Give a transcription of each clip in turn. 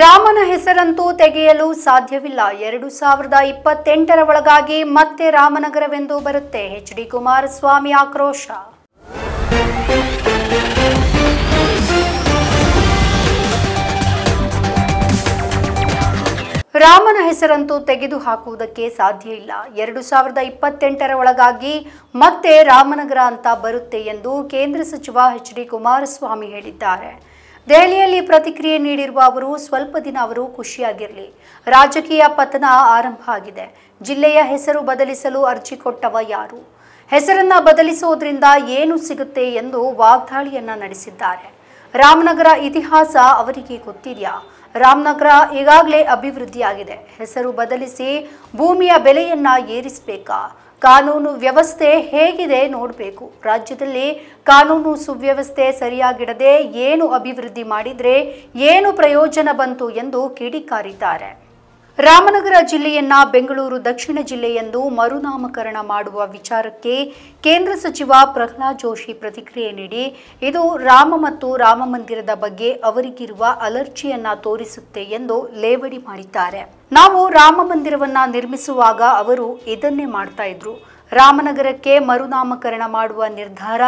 ರಾಮನ ಹೆಸರಂತೂ ತೆಗೆಯಲು ಸಾಧ್ಯವಿಲ್ಲ ಎರಡು ಸಾವಿರದ ಇಪ್ಪತ್ತೆಂಟರ ಒಳಗಾಗಿ ಮತ್ತೆ ರಾಮನಗರವೆಂದು ಬರುತ್ತೆ ಎಚ್ ಡಿ ಕುಮಾರಸ್ವಾಮಿ ಆಕ್ರೋಶ ರಾಮನ ಹೆಸರಂತೂ ತೆಗೆದು ಹಾಕುವುದಕ್ಕೆ ಸಾಧ್ಯ ಇಲ್ಲ ಎರಡು ಸಾವಿರದ ಇಪ್ಪತ್ತೆಂಟರ ಒಳಗಾಗಿ ಮತ್ತೆ ರಾಮನಗರ ಅಂತ ಬರುತ್ತೆ ಎಂದು ಕೇಂದ್ರ ಸಚಿವ ಎಚ್ ಡಿ ಕುಮಾರಸ್ವಾಮಿ ಹೇಳಿದ್ದಾರೆ ದೆಹಲಿಯಲ್ಲಿ ಪ್ರತಿಕ್ರಿಯೆ ನೀಡಿರುವ ಅವರು ಸ್ವಲ್ಪ ದಿನ ಅವರು ಖುಷಿಯಾಗಿರಲಿ ರಾಜಕೀಯ ಪತನ ಆರಂಭ ಆಗಿದೆ ಜಿಲ್ಲೆಯ ಹೆಸರು ಬದಲಿಸಲು ಅರ್ಜಿ ಕೊಟ್ಟವ ಯಾರು ಹೆಸರನ್ನ ಬದಲಿಸೋದ್ರಿಂದ ಏನು ಸಿಗುತ್ತೆ ಎಂದು ವಾಗ್ದಾಳಿಯನ್ನ ನಡೆಸಿದ್ದಾರೆ ರಾಮನಗರ ಇತಿಹಾಸ ಅವರಿಗೆ ಗೊತ್ತಿದೆಯಾ ರಾಮನಗರ ಈಗಾಗಲೇ ಅಭಿವೃದ್ಧಿಯಾಗಿದೆ ಹೆಸರು ಬದಲಿಸಿ ಭೂಮಿಯ ಬೆಲೆಯನ್ನ ಏರಿಸಬೇಕಾ ಕಾನೂನು ವ್ಯವಸ್ಥೆ ಹೇಗಿದೆ ನೋಡಬೇಕು ರಾಜ್ಯದಲ್ಲಿ ಕಾನೂನು ಸುವ್ಯವಸ್ಥೆ ಸರಿಯಾಗಿಡದೆ ಏನು ಅಭಿವೃದ್ಧಿ ಮಾಡಿದರೆ ಏನು ಪ್ರಯೋಜನ ಬಂತು ಎಂದು ಕಿಡಿಕಾರಿದ್ದಾರೆ ರಾಮನಗರ ಜಿಲ್ಲೆಯನ್ನ ಬೆಂಗಳೂರು ದಕ್ಷಿಣ ಜಿಲ್ಲೆ ಎಂದು ಮರುನಾಮಕರಣ ಮಾಡುವ ವಿಚಾರಕ್ಕೆ ಕೇಂದ್ರ ಸಚಿವ ಪ್ರಹ್ಲಾದ್ ಜೋಶಿ ಪ್ರತಿಕ್ರಿಯೆ ನೀಡಿ ಇದು ರಾಮ ಮತ್ತು ರಾಮ ಮಂದಿರದ ಬಗ್ಗೆ ಅವರಿಗಿರುವ ಅಲರ್ಜಿಯನ್ನ ತೋರಿಸುತ್ತೆ ಎಂದು ಲೇವಡಿ ಮಾಡಿದ್ದಾರೆ ನಾವು ರಾಮ ಮಂದಿರವನ್ನ ನಿರ್ಮಿಸುವಾಗ ಅವರು ಇದನ್ನೇ ಮಾಡ್ತಾ ಇದ್ರು ರಾಮನಗರಕ್ಕೆ ಮರುನಾಮಕರಣ ಮಾಡುವ ನಿರ್ಧಾರ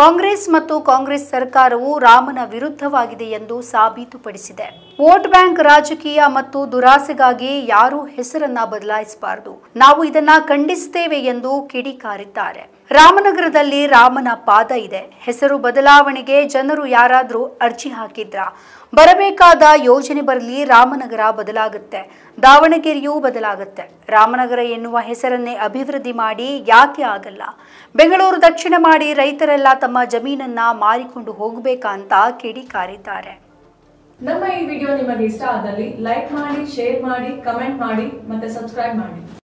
ಕಾಂಗ್ರೆಸ್ ಮತ್ತು ಕಾಂಗ್ರೆಸ್ ಸರ್ಕಾರವು ರಾಮನ ವಿರುದ್ಧವಾಗಿದೆ ಎಂದು ಸಾಬೀತುಪಡಿಸಿದೆ ವೋಟ್ ಬ್ಯಾಂಕ್ ರಾಜಕೀಯ ಮತ್ತು ದುರಾಸೆಗಾಗಿ ಯಾರು ಹೆಸರನ್ನ ಬದಲಾಯಿಸಬಾರದು ನಾವು ಇದನ್ನ ಖಂಡಿಸುತ್ತೇವೆ ಎಂದು ಕಿಡಿಕಾರಿದ್ದಾರೆ ರಾಮನಗರದಲ್ಲಿ ರಾಮನ ಪಾದ ಇದೆ ಹೆಸರು ಬದಲಾವಣೆಗೆ ಜನರು ಯಾರಾದರೂ ಅರ್ಜಿ ಹಾಕಿದ್ರ ಬರಬೇಕಾದ ಯೋಜನೆ ಬರಲಿ ರಾಮನಗರ ಬದಲಾಗುತ್ತೆ ದಾವಣಗೆರೆಯೂ ಬದಲಾಗುತ್ತೆ ರಾಮನಗರ ಎನ್ನುವ ಹೆಸರನ್ನೇ ಅಭಿವೃದ್ಧಿ ಮಾಡಿ ಯಾಕೆ ಆಗಲ್ಲ ಬೆಂಗಳೂರು ದಕ್ಷಿಣ ಮಾಡಿ ರೈತರೆಲ್ಲ ತಮ್ಮ ಜಮೀನನ್ನ ಮಾರಿಕೊಂಡು ಹೋಗಬೇಕಾ ಅಂತ ಕಿಡಿಕಾರಿದ್ದಾರೆ ನಮ್ಮ ಈ ವಿಡಿಯೋ ನಿಮಗೆ ಇಷ್ಟ ಆದಲ್ಲಿ ಲೈಕ್ ಮಾಡಿ ಶೇರ್ ಮಾಡಿ ಕಮೆಂಟ್ ಮಾಡಿ ಮತ್ತೆ ಸಬ್ಸ್ಕ್ರೈಬ್ ಮಾಡಿ